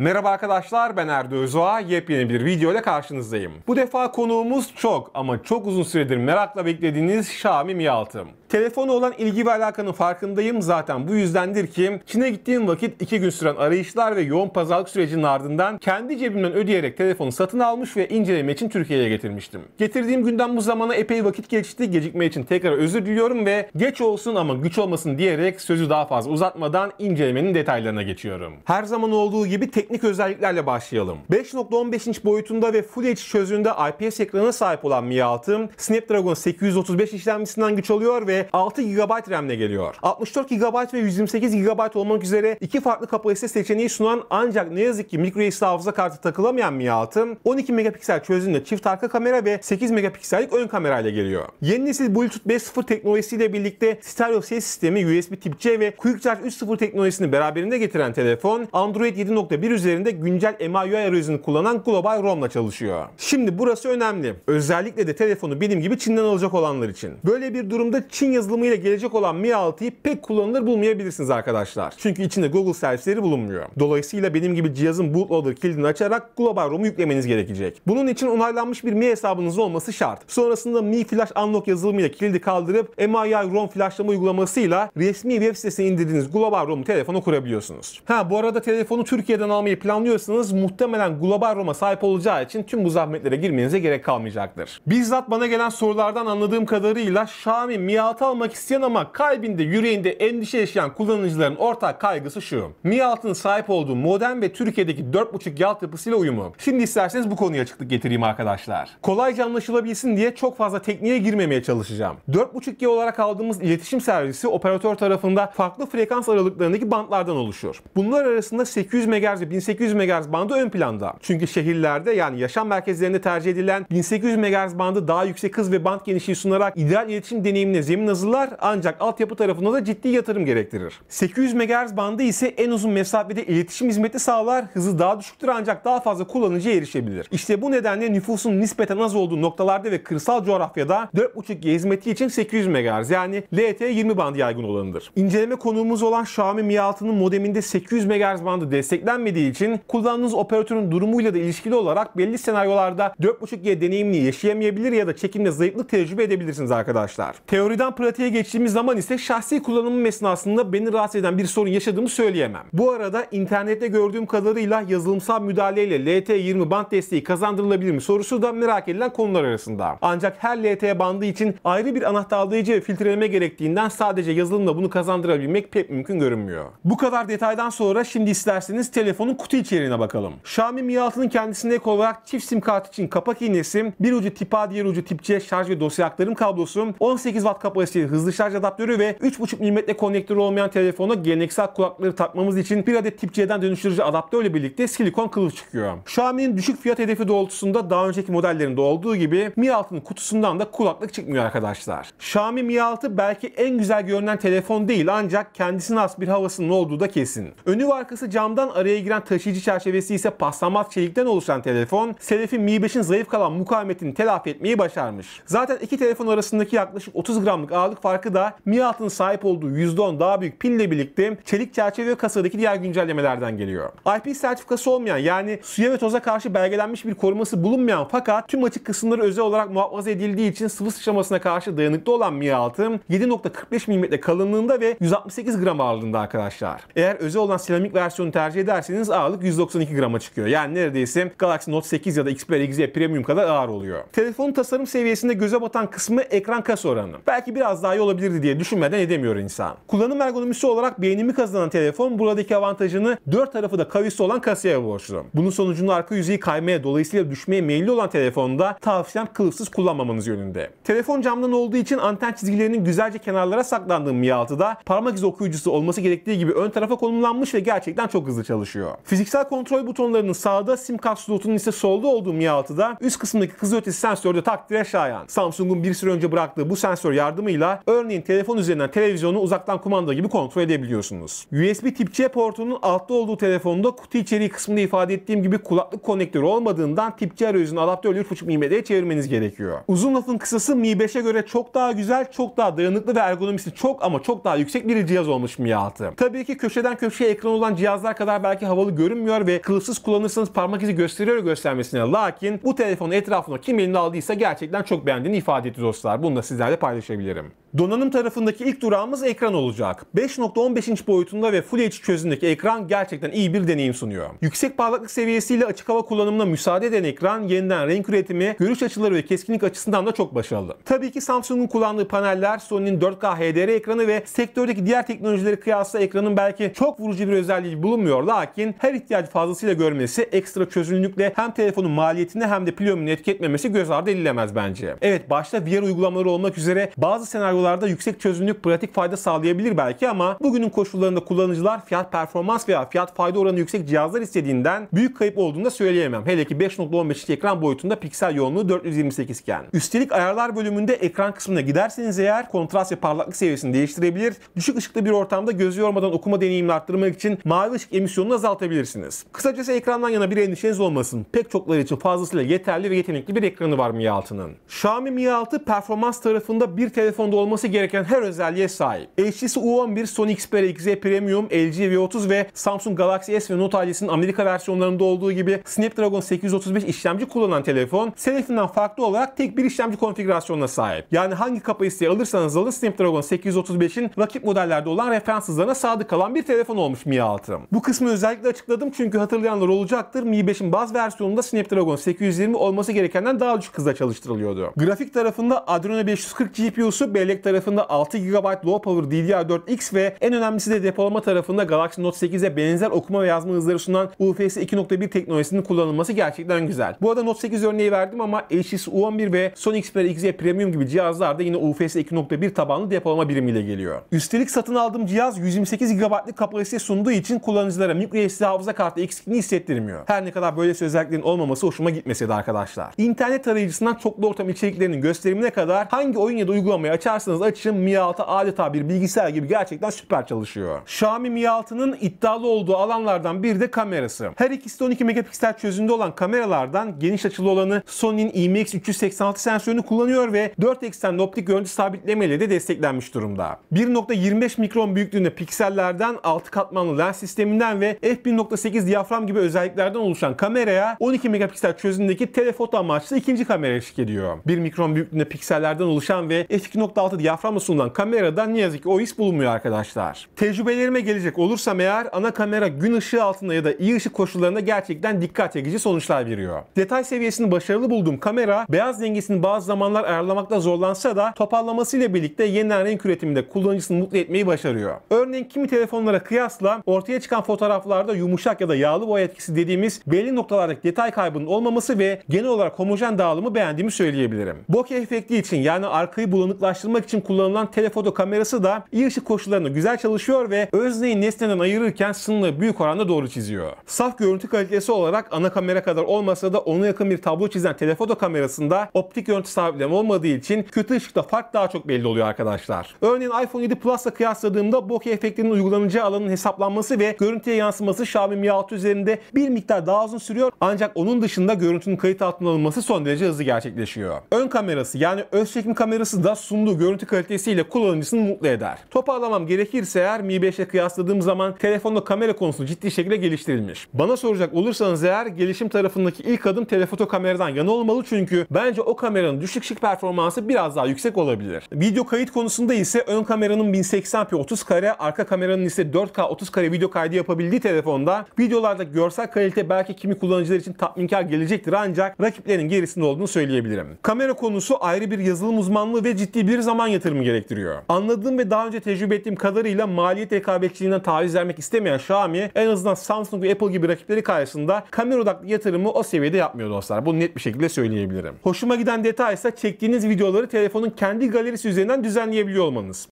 Merhaba arkadaşlar ben Erdo Özoğa. Yepyeni bir video ile karşınızdayım. Bu defa konuğumuz çok ama çok uzun süredir merakla beklediğiniz Şami Miyaltı. Telefonu olan ilgi ve alakanın farkındayım zaten. Bu yüzdendir ki Çin'e gittiğim vakit 2 gün süren arayışlar ve yoğun pazarlık sürecinin ardından kendi cebimden ödeyerek telefonu satın almış ve inceleme için Türkiye'ye getirmiştim. Getirdiğim günden bu zamana epey vakit geçti. Gecikme için tekrar özür diliyorum ve geç olsun ama güç olmasın diyerek sözü daha fazla uzatmadan incelemenin detaylarına geçiyorum. Her zaman olduğu gibi teknik özelliklerle başlayalım. 5.15 inç boyutunda ve Full HD çözünürlüğünde IPS ekranına sahip olan Mi 6, Snapdragon 835 işlemcisinden güç alıyor ve 6 GB RAM ile geliyor. 64 GB ve 128 GB olmak üzere iki farklı kapasite seçeneği sunan ancak ne yazık ki microSD hafıza kartı takılamayan Mi 6 12 megapiksel çözünürlüğü çift arka kamera ve 8 megapiksellik ön kamerayla geliyor. Yeni nesil Bluetooth 5.0 teknolojisiyle birlikte stereo ses sistemi USB Tip-C ve Quick Charge 3.0 teknolojisini beraberinde getiren telefon Android 7.1 üzerinde güncel MIUI arayüzünü kullanan Global ROM'la çalışıyor. Şimdi burası önemli. Özellikle de telefonu benim gibi Çin'den alacak olanlar için. Böyle bir durumda Çin Steam yazılımıyla gelecek olan Mi 6'yı pek kullanılır bulmayabilirsiniz arkadaşlar. Çünkü içinde Google servisleri bulunmuyor. Dolayısıyla benim gibi cihazın bootloader kilidini açarak global ROM'u yüklemeniz gerekecek. Bunun için onaylanmış bir Mi hesabınız olması şart. Sonrasında Mi Flash Unlock yazılımıyla kilidi kaldırıp MII ROM flashlama uygulamasıyla resmi web sitesine indirdiğiniz global ROM'u telefonu kurabiliyorsunuz. Ha bu arada telefonu Türkiye'den almayı planlıyorsanız muhtemelen global ROM'a sahip olacağı için tüm bu zahmetlere girmenize gerek kalmayacaktır. Bizzat bana gelen sorulardan anladığım kadarıyla Xiaomi Mi 6 Mialt almak isteyen ama kalbinde, yüreğinde endişe yaşayan kullanıcıların ortak kaygısı şu. Mi Alt'ın sahip olduğu modem ve Türkiye'deki 4.5G altyapısıyla uyumu. Şimdi isterseniz bu konuya açıklık getireyim arkadaşlar. Kolayca anlaşılabilsin diye çok fazla tekniğe girmemeye çalışacağım. 4.5G olarak aldığımız iletişim servisi operatör tarafında farklı frekans aralıklarındaki bantlardan oluşur. Bunlar arasında 800 MHz ve 1800 MHz bandı ön planda. Çünkü şehirlerde yani yaşam merkezlerinde tercih edilen 1800 MHz bandı daha yüksek hız ve band genişliği sunarak ideal iletişim deneyimine zemin nazılar ancak altyapı tarafında da ciddi yatırım gerektirir. 800 MHz bandı ise en uzun mesafede iletişim hizmeti sağlar, hızı daha düşüktür ancak daha fazla kullanıcıya erişebilir. İşte bu nedenle nüfusun nispeten az olduğu noktalarda ve kırsal coğrafyada 4.5G hizmeti için 800 MHz yani LTE 20 bandı yaygın olanıdır. İnceleme konuğumuz olan Xiaomi Mi 6'nın modeminde 800 MHz bandı desteklenmediği için kullandığınız operatörün durumuyla da ilişkili olarak belli senaryolarda 4.5G deneyimini yaşayamayabilir ya da çekimde zayıflık tecrübe edebilirsiniz arkadaşlar. Teoriden pratiğe geçtiğimiz zaman ise şahsi kullanımım esnasında beni rahatsız eden bir sorun yaşadığımı söyleyemem. Bu arada internette gördüğüm kadarıyla yazılımsal müdahaleyle LT20 band desteği kazandırılabilir mi sorusu da merak edilen konular arasında. Ancak her LT bandı için ayrı bir anahtarlayıcı ve filtreleme gerektiğinden sadece yazılımla bunu kazandırabilmek pek mümkün görünmüyor. Bu kadar detaydan sonra şimdi isterseniz telefonun kutu içeriğine bakalım. Xiaomi Mi 6'nın kendisine ek olarak çift sim kart için kapak iğnesi, bir ucu tip A diğer ucu tip C şarj ve dosya aktarım kablosu, 18 watt kapasitesi başı hızlı şarj adaptörü ve 3.5 mm konnektörü olmayan telefona geleneksel kulaklıkları takmamız için bir adet tip C'den dönüştürücü adaptörle birlikte silikon kılıf çıkıyor. Xiaomi'nin düşük fiyat hedefi doğrultusunda daha önceki modellerinde olduğu gibi Mi 6'nın kutusundan da kulaklık çıkmıyor arkadaşlar. Xiaomi Mi 6 belki en güzel görünen telefon değil ancak kendisine has bir havasının olduğu da kesin. Önü ve arkası camdan araya giren taşıyıcı çerçevesi ise paslanmaz çelikten oluşan telefon, Selefi Mi 5'in zayıf kalan mukavemetini telafi etmeyi başarmış. Zaten iki telefon arasındaki yaklaşık 30 gramlık kiloluk ağırlık farkı da Mi sahip olduğu %10 daha büyük pille birlikte çelik çerçeve kasadaki diğer güncellemelerden geliyor. IP sertifikası olmayan yani suya ve toza karşı belgelenmiş bir koruması bulunmayan fakat tüm açık kısımları özel olarak muhafaza edildiği için sıvı sıçramasına karşı dayanıklı olan Mi 7.45 mm kalınlığında ve 168 gram ağırlığında arkadaşlar. Eğer özel olan seramik versiyonu tercih ederseniz ağırlık 192 grama çıkıyor. Yani neredeyse Galaxy Note 8 ya da Xperia XZ Premium kadar ağır oluyor. Telefonun tasarım seviyesinde göze batan kısmı ekran kas oranı. Belki bir biraz daha iyi olabilirdi diye düşünmeden edemiyor insan. Kullanım ergonomisi olarak beğenimi kazanan telefon buradaki avantajını dört tarafı da kavisli olan kasaya borçlu. Bunun sonucunda arka yüzeyi kaymaya dolayısıyla düşmeye meyilli olan telefonda tavsiyem kılıfsız kullanmamanız yönünde. Telefon camdan olduğu için anten çizgilerinin güzelce kenarlara saklandığı Mi 6'da parmak izi okuyucusu olması gerektiği gibi ön tarafa konumlanmış ve gerçekten çok hızlı çalışıyor. Fiziksel kontrol butonlarının sağda, sim kart slotunun ise solda olduğu Mi 6'da üst kısımdaki kızılötesi sensörde takdire şayan. Samsung'un bir süre önce bıraktığı bu sensör yardımı yardımıyla örneğin telefon üzerinden televizyonu uzaktan kumanda gibi kontrol edebiliyorsunuz. USB Tip-C portunun altta olduğu telefonda kutu içeriği kısmında ifade ettiğim gibi kulaklık konnektörü olmadığından Tip-C arayüzünü adaptörle 3.5 mm'ye çevirmeniz gerekiyor. Uzun lafın kısası Mi 5'e göre çok daha güzel, çok daha dayanıklı ve ergonomisi çok ama çok daha yüksek bir cihaz olmuş Mi 6. Tabii ki köşeden köşeye ekran olan cihazlar kadar belki havalı görünmüyor ve kılıfsız kullanırsanız parmak izi gösteriyor göstermesine. Lakin bu telefonun etrafına kim elini aldıysa gerçekten çok beğendiğini ifade etti dostlar. Bunu da sizlerle paylaşabilirim diyebilirim. Donanım tarafındaki ilk durağımız ekran olacak. 5.15 inç boyutunda ve Full HD çözünürlükteki ekran gerçekten iyi bir deneyim sunuyor. Yüksek parlaklık seviyesiyle açık hava kullanımına müsaade eden ekran yeniden renk üretimi, görüş açıları ve keskinlik açısından da çok başarılı. Tabii ki Samsung'un kullandığı paneller Sony'nin 4K HDR ekranı ve sektördeki diğer teknolojileri kıyasla ekranın belki çok vurucu bir özelliği bulunmuyor lakin her ihtiyacı fazlasıyla görmesi ekstra çözünürlükle hem telefonun maliyetini hem de pil ömrünü etki etmemesi göz ardı edilemez bence. Evet başta VR uygulamaları olmak üzere bazı senaryolarda yüksek çözünürlük pratik fayda sağlayabilir belki ama bugünün koşullarında kullanıcılar fiyat performans veya fiyat fayda oranı yüksek cihazlar istediğinden büyük kayıp olduğunu da söyleyemem. Hele ki 5.15'lik ekran boyutunda piksel yoğunluğu 428 iken. Üstelik ayarlar bölümünde ekran kısmına giderseniz eğer kontrast ve parlaklık seviyesini değiştirebilir, düşük ışıklı bir ortamda gözü yormadan okuma deneyimini arttırmak için mavi ışık emisyonunu azaltabilirsiniz. Kısacası ekrandan yana bir endişeniz olmasın. Pek çokları için fazlasıyla yeterli ve yetenekli bir ekranı var Mi 6'nın. Xiaomi Mi 6 performans tarafında bir telefon telefonda olması gereken her özelliğe sahip. HTC U11, Sony Xperia XZ e Premium, LG V30 ve Samsung Galaxy S ve Note ailesinin Amerika versiyonlarında olduğu gibi Snapdragon 835 işlemci kullanan telefon, Selefin'den farklı olarak tek bir işlemci konfigürasyonuna sahip. Yani hangi kapasiteyi alırsanız alın Snapdragon 835'in rakip modellerde olan referans hızlarına sadık kalan bir telefon olmuş Mi 6. Bu kısmı özellikle açıkladım çünkü hatırlayanlar olacaktır. Mi 5'in bazı versiyonunda Snapdragon 820 olması gerekenden daha düşük hızda çalıştırılıyordu. Grafik tarafında Adreno 540 GPU'su 6 bellek tarafında 6 GB low power DDR4X ve en önemlisi de depolama tarafında Galaxy Note 8'e benzer okuma ve yazma hızları sunan UFS 2.1 teknolojisinin kullanılması gerçekten güzel. Bu arada Note 8 örneği verdim ama HTC U11 ve Sony Xperia XZ Premium gibi cihazlarda yine UFS 2.1 tabanlı depolama birimiyle geliyor. Üstelik satın aldığım cihaz 128 GB'lık kapasite sunduğu için kullanıcılara microSD hafıza kartı eksikliğini hissettirmiyor. Her ne kadar böylesi özelliklerin olmaması hoşuma gitmese de arkadaşlar. İnternet arayıcısından çoklu ortam içeriklerinin gösterimine kadar hangi oyun ya da uygulamaya açarsanız açın Mi 6 adeta bir bilgisayar gibi gerçekten süper çalışıyor. Xiaomi Mi 6'nın iddialı olduğu alanlardan bir de kamerası. Her ikisi de 12 megapiksel çözünürlüğü olan kameralardan geniş açılı olanı Sony'nin IMX386 sensörünü kullanıyor ve 4 eksenli optik görüntü sabitlemeyle de desteklenmiş durumda. 1.25 mikron büyüklüğünde piksellerden 6 katmanlı lens sisteminden ve f1.8 diyafram gibi özelliklerden oluşan kameraya 12 megapiksel çözünürlüğündeki telefoto amaçlı ikinci kamera eşlik ediyor. 1 mikron büyüklüğünde piksellerden oluşan ve f 2.6 diyaframla sunulan kamerada ne yazık ki o his bulunmuyor arkadaşlar. Tecrübelerime gelecek olursam eğer ana kamera gün ışığı altında ya da iyi ışık koşullarında gerçekten dikkat çekici sonuçlar veriyor. Detay seviyesini başarılı bulduğum kamera beyaz dengesini bazı zamanlar ayarlamakta zorlansa da toparlamasıyla birlikte yeniden renk üretiminde kullanıcısını mutlu etmeyi başarıyor. Örneğin kimi telefonlara kıyasla ortaya çıkan fotoğraflarda yumuşak ya da yağlı boya etkisi dediğimiz belli noktalardaki detay kaybının olmaması ve genel olarak homojen dağılımı beğendiğimi söyleyebilirim. Bokeh efekti için yani arkayı bulanıklar ulaştırmak için kullanılan telefoto kamerası da iyi ışık koşullarında güzel çalışıyor ve özneyi nesneden ayırırken sınırı büyük oranda doğru çiziyor. Saf görüntü kalitesi olarak ana kamera kadar olmasa da ona yakın bir tablo çizen telefoto kamerasında optik görüntü sabitleme olmadığı için kötü ışıkta fark daha çok belli oluyor arkadaşlar. Örneğin iPhone 7 Plus'la kıyasladığımda bokeh efektinin uygulanacağı alanın hesaplanması ve görüntüye yansıması Xiaomi Mi 6 üzerinde bir miktar daha uzun sürüyor ancak onun dışında görüntünün kayıt altına alınması son derece hızlı gerçekleşiyor. Ön kamerası yani öz çekim kamerası da zoom sunduğu görüntü kalitesiyle kullanıcısını mutlu eder. Toparlamam gerekirse eğer Mi 5'e kıyasladığım zaman telefonda kamera konusu ciddi şekilde geliştirilmiş. Bana soracak olursanız eğer gelişim tarafındaki ilk adım telefoto kameradan yana olmalı çünkü bence o kameranın düşük şık performansı biraz daha yüksek olabilir. Video kayıt konusunda ise ön kameranın 1080p 30 kare, arka kameranın ise 4K 30 kare video kaydı yapabildiği telefonda videolarda görsel kalite belki kimi kullanıcılar için tatminkar gelecektir ancak rakiplerin gerisinde olduğunu söyleyebilirim. Kamera konusu ayrı bir yazılım uzmanlığı ve ciddi bir bir zaman yatırımı gerektiriyor. Anladığım ve daha önce tecrübe ettiğim kadarıyla maliyet rekabetçiliğinden taviz vermek istemeyen Xiaomi en azından Samsung ve Apple gibi rakipleri karşısında kamera odaklı yatırımı o seviyede yapmıyor dostlar. Bunu net bir şekilde söyleyebilirim. Hoşuma giden detay ise çektiğiniz videoları telefonun kendi galerisi üzerinden düzenleyebiliyor olmanız.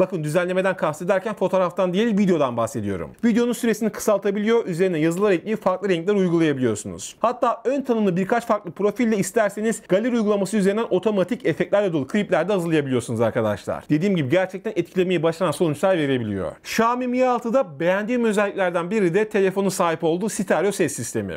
Bakın düzenlemeden kastederken fotoğraftan değil videodan bahsediyorum. Videonun süresini kısaltabiliyor, üzerine yazılar ekleyip farklı renkler uygulayabiliyorsunuz. Hatta ön tanımlı birkaç farklı profille isterseniz galeri uygulaması üzerinden otomatik efektlerle dolu klipler de hazırlayabiliyorsunuz arkadaşlar. Dediğim gibi gerçekten etkilemeyi başaran sonuçlar verebiliyor. Xiaomi Mi 6'da beğendiğim özelliklerden biri de telefonun sahip olduğu stereo ses sistemi.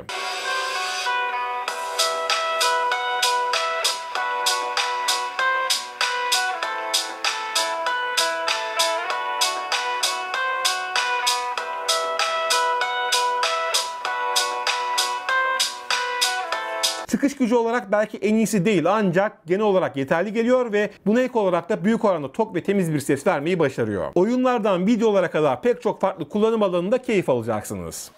Çıkış gücü olarak belki en iyisi değil ancak genel olarak yeterli geliyor ve buna ek olarak da büyük oranda tok ve temiz bir ses vermeyi başarıyor. Oyunlardan videolara kadar pek çok farklı kullanım alanında keyif alacaksınız.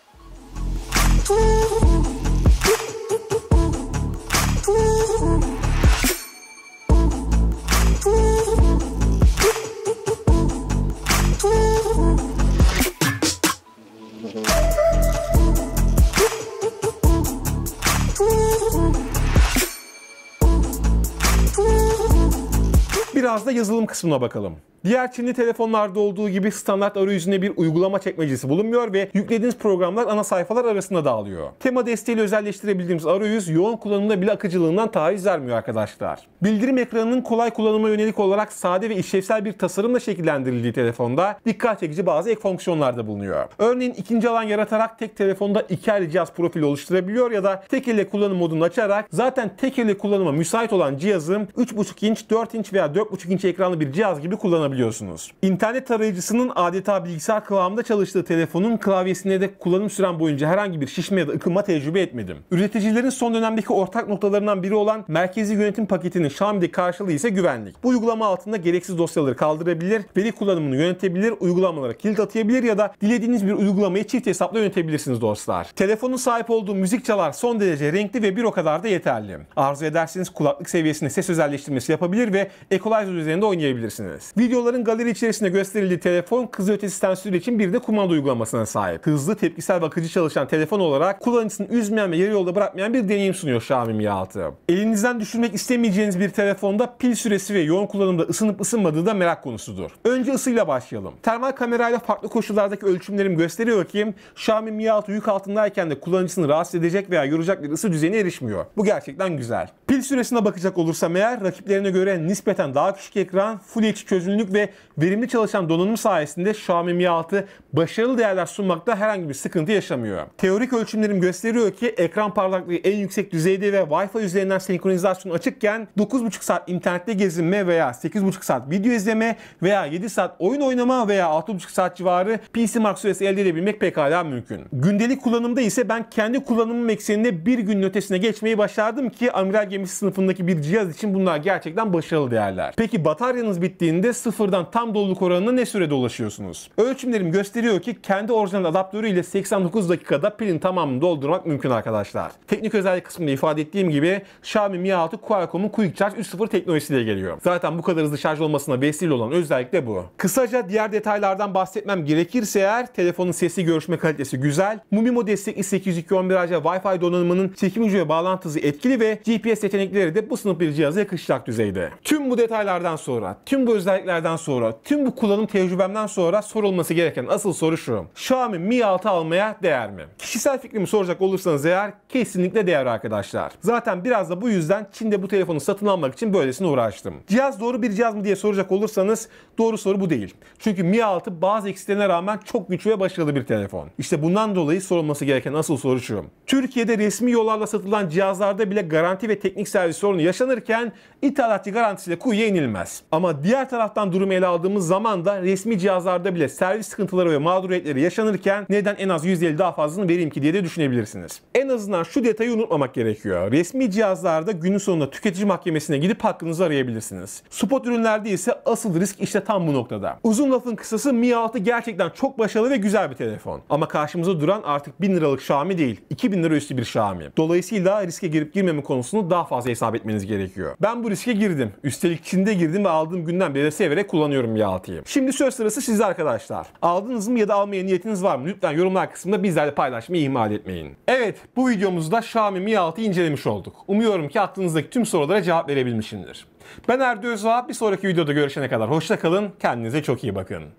biraz da yazılım kısmına bakalım. Diğer Çinli telefonlarda olduğu gibi standart arayüzüne bir uygulama çekmecesi bulunmuyor ve yüklediğiniz programlar ana sayfalar arasında dağılıyor. Tema desteğiyle özelleştirebildiğimiz arayüz yoğun kullanımda bile akıcılığından taviz vermiyor arkadaşlar. Bildirim ekranının kolay kullanıma yönelik olarak sade ve işlevsel bir tasarımla şekillendirildiği telefonda dikkat çekici bazı ek fonksiyonlar da bulunuyor. Örneğin ikinci alan yaratarak tek telefonda iki ayrı cihaz profili oluşturabiliyor ya da tek elle kullanım modunu açarak zaten tek elle kullanıma müsait olan cihazım 3.5 inç, 4 inç veya 4.5 inç ekranlı bir cihaz gibi kullanabiliyor kullanabiliyorsunuz. İnternet tarayıcısının adeta bilgisayar kıvamında çalıştığı telefonun klavyesine de kullanım süren boyunca herhangi bir şişme ya da ıkınma tecrübe etmedim. Üreticilerin son dönemdeki ortak noktalarından biri olan merkezi yönetim paketinin Xiaomi'de karşılığı ise güvenlik. Bu uygulama altında gereksiz dosyaları kaldırabilir, veri kullanımını yönetebilir, uygulamalara kilit atayabilir ya da dilediğiniz bir uygulamayı çift hesapla yönetebilirsiniz dostlar. Telefonun sahip olduğu müzik çalar son derece renkli ve bir o kadar da yeterli. Arzu ederseniz kulaklık seviyesinde ses özelleştirmesi yapabilir ve equalizer üzerinde oynayabilirsiniz. Video Videoların galeri içerisinde gösterildiği telefon kız ötesi sensörü için bir de kumanda uygulamasına sahip. Hızlı tepkisel bakıcı çalışan telefon olarak kullanıcısını üzmeyen ve yarı yolda bırakmayan bir deneyim sunuyor Xiaomi Mi 6. Elinizden düşürmek istemeyeceğiniz bir telefonda pil süresi ve yoğun kullanımda ısınıp ısınmadığı da merak konusudur. Önce ısıyla başlayalım. Termal kamerayla farklı koşullardaki ölçümlerim gösteriyor ki Xiaomi Mi 6 yük altındayken de kullanıcısını rahatsız edecek veya yoracak bir ısı düzeyine erişmiyor. Bu gerçekten güzel. Pil süresine bakacak olursam eğer rakiplerine göre nispeten daha küçük ekran, Full HD çözünürlük ve verimli çalışan donanım sayesinde Xiaomi Mi 6 başarılı değerler sunmakta herhangi bir sıkıntı yaşamıyor. Teorik ölçümlerim gösteriyor ki ekran parlaklığı en yüksek düzeyde ve Wi-Fi üzerinden senkronizasyon açıkken 9,5 saat internette gezinme veya 8,5 saat video izleme veya 7 saat oyun oynama veya 6,5 saat civarı PC Mark süresi elde edebilmek pekala mümkün. Gündelik kullanımda ise ben kendi kullanımım ekseninde bir gün ötesine geçmeyi başardım ki amiral gemisi sınıfındaki bir cihaz için bunlar gerçekten başarılı değerler. Peki bataryanız bittiğinde sıfır sıfırdan tam doluluk oranına ne sürede ulaşıyorsunuz? Ölçümlerim gösteriyor ki kendi orijinal adaptörü ile 89 dakikada pilin tamamını doldurmak mümkün arkadaşlar. Teknik özellik kısmında ifade ettiğim gibi Xiaomi Mi 6 Qualcomm'un Quick Charge 3.0 teknolojisiyle geliyor. Zaten bu kadar hızlı şarj olmasına vesile olan özellik de bu. Kısaca diğer detaylardan bahsetmem gerekirse eğer telefonun sesi görüşme kalitesi güzel, Mumimo destekli 80211 ayrıca Wi-Fi donanımının çekim gücü ve bağlantı etkili ve GPS yetenekleri de bu sınıf bir cihaza yakışacak düzeyde. Tüm bu detaylardan sonra, tüm bu özelliklerden denedikten sonra, tüm bu kullanım tecrübemden sonra sorulması gereken asıl soru şu. Xiaomi Mi 6 almaya değer mi? Kişisel fikrimi soracak olursanız eğer kesinlikle değer arkadaşlar. Zaten biraz da bu yüzden Çin'de bu telefonu satın almak için böylesine uğraştım. Cihaz doğru bir cihaz mı diye soracak olursanız doğru soru bu değil. Çünkü Mi 6 bazı eksiklerine rağmen çok güçlü ve başarılı bir telefon. İşte bundan dolayı sorulması gereken asıl soru şu. Türkiye'de resmi yollarla satılan cihazlarda bile garanti ve teknik servis sorunu yaşanırken ithalatçı garantisiyle kuyuya inilmez. Ama diğer taraftan durumu ele aldığımız zaman da resmi cihazlarda bile servis sıkıntıları ve mağduriyetleri yaşanırken neden en az 150 daha fazlasını vereyim ki diye de düşünebilirsiniz. En azından şu detayı unutmamak gerekiyor. Resmi cihazlarda günün sonunda tüketici mahkemesine gidip hakkınızı arayabilirsiniz. Spot ürünlerde ise asıl risk işte tam bu noktada. Uzun lafın kısası Mi 6 gerçekten çok başarılı ve güzel bir telefon. Ama karşımıza duran artık 1000 liralık Xiaomi değil, 2000 lira üstü bir Xiaomi. Dolayısıyla riske girip girmeme konusunu daha fazla hesap etmeniz gerekiyor. Ben bu riske girdim. Üstelik Çin'de girdim ve aldığım günden beri severek ve kullanıyorum yağ Şimdi söz sırası sizde arkadaşlar. Aldınız mı ya da almaya niyetiniz var mı? Lütfen yorumlar kısmında bizlerle paylaşmayı ihmal etmeyin. Evet bu videomuzda Xiaomi Mi 6'yı incelemiş olduk. Umuyorum ki aklınızdaki tüm sorulara cevap verebilmişimdir. Ben Erdi Özvahap. Bir sonraki videoda görüşene kadar hoşça kalın. Kendinize çok iyi bakın.